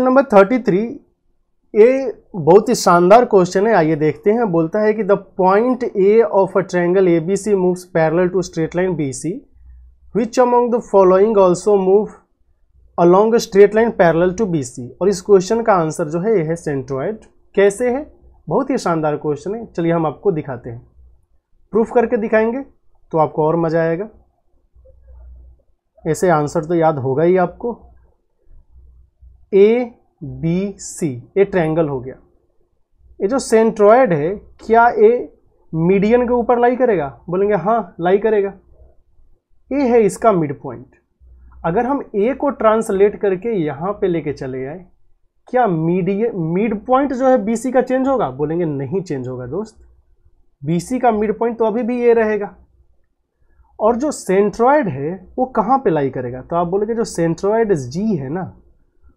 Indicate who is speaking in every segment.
Speaker 1: number thirty three ये बहुत ही शानदार क्वेश्चन है आइए देखते हैं बोलता है कि the point A of a triangle A B C moves parallel to straight line B C which among the following also move along straight line parallel to B C और इस क्वेश्चन का आंसर जो है यह है centroid कैसे है बहुत ही शानदार क्वेश्चन है चलिए हम आपको दिखाते हैं प्रूफ करके दिखाएंगे तो आपको और मज़ा आएगा ऐसे आंसर तो याद होगा ही आपको ए बी सी ए ट्रायंगल हो गया ये जो सेंट्रॉयड है क्या ए मीडियन के ऊपर लाई करेगा बोलेंगे हाँ लाई करेगा ए है इसका मिड पॉइंट अगर हम ए को ट्रांसलेट करके यहाँ पे लेके चले आए क्या मीडिय मिड पॉइंट जो है बी सी का चेंज होगा बोलेंगे नहीं चेंज होगा दोस्त बी सी का मिड पॉइंट तो अभी भी ए रहेगा और जो सेंट्रॉयड है वो कहाँ पे लाई करेगा तो आप बोलेंगे जो सेंट्रॉयड जी है ना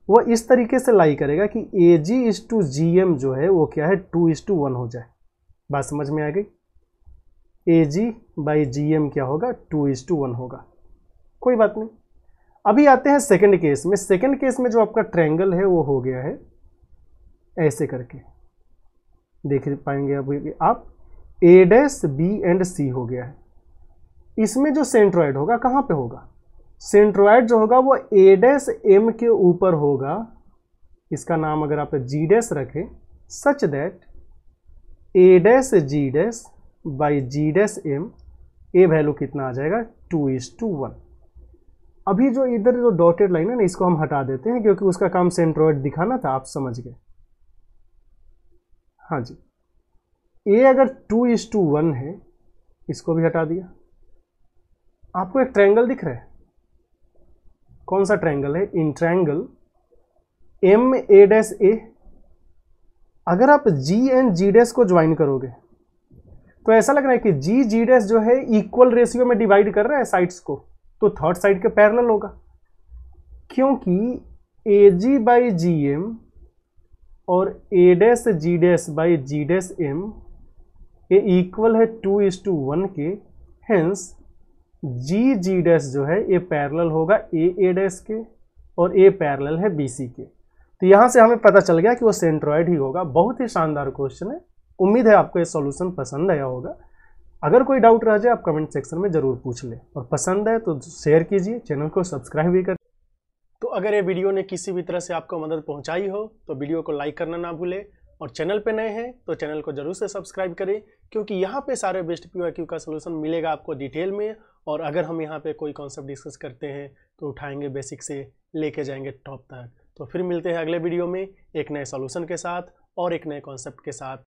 Speaker 1: वह इस तरीके से लाई करेगा कि A G is to G M जो है वो क्या है टू इज टू वन हो जाए बात समझ में आ गई ए जी बाई जी एम क्या होगा टू इज टू वन होगा कोई बात नहीं अभी आते हैं सेकंड केस में सेकंड केस में जो आपका ट्रैंगल है वो हो गया है ऐसे करके देख पाएंगे अभी आप A dash B and C हो गया है इसमें जो सेंट्रॉइड होगा कहाँ पे होगा सेंट्रोइड जो होगा वो ए डैस एम के ऊपर होगा इसका नाम अगर आप जी डैस रखें such that A dash G dash by G dash M A value कितना आ जाएगा टू इज टू वन अभी जो इधर जो डॉटेड लाइन है ना इसको हम हटा देते हैं क्योंकि उसका काम सेंट्रोइड दिखाना था आप समझ गए हाँ जी ए अगर टू इज टू वन है इसको भी हटा दिया आपको एक ट्रायंगल दिख रहा है कौन सा ट्रायंगल है in triangle M A dash A अगर आप जी एंड जी डैश को ज्वाइन करोगे तो ऐसा लग रहा है कि जी जी डैश जो है इक्वल रेशियो में डिवाइड कर रहा है साइड्स को तो थर्ड साइड के पैरेलल होगा क्योंकि ए जी बाई जी एम और A dash G dash by G dash M ये इक्वल है टू इज टू वन के हेंस जी जी डैश जो है ये पैरेलल होगा ए ए डैश के और ए पैरेलल है बी सी के तो यहाँ से हमें पता चल गया कि वो सेंट्रॉयड ही होगा बहुत ही शानदार क्वेश्चन है उम्मीद है आपको ये सॉल्यूशन पसंद आया होगा अगर कोई डाउट रह जाए आप कमेंट सेक्शन में ज़रूर पूछ लें और पसंद है तो शेयर कीजिए चैनल को सब्सक्राइब भी कर तो अगर ये वीडियो ने किसी भी तरह से आपको मदद पहुंचाई हो तो वीडियो को लाइक करना ना भूलें और चैनल पे नए हैं तो चैनल को जरूर से सब्सक्राइब करें क्योंकि यहाँ पे सारे बेस्ट पी क्यू का सोल्यूशन मिलेगा आपको डिटेल में और अगर हम यहाँ पे कोई कॉन्सेप्ट डिस्कस करते हैं तो उठाएंगे बेसिक से लेके जाएंगे टॉप तक तो फिर मिलते हैं अगले वीडियो में एक नए सॉल्यूशन के साथ और एक नए कॉन्सेप्ट के साथ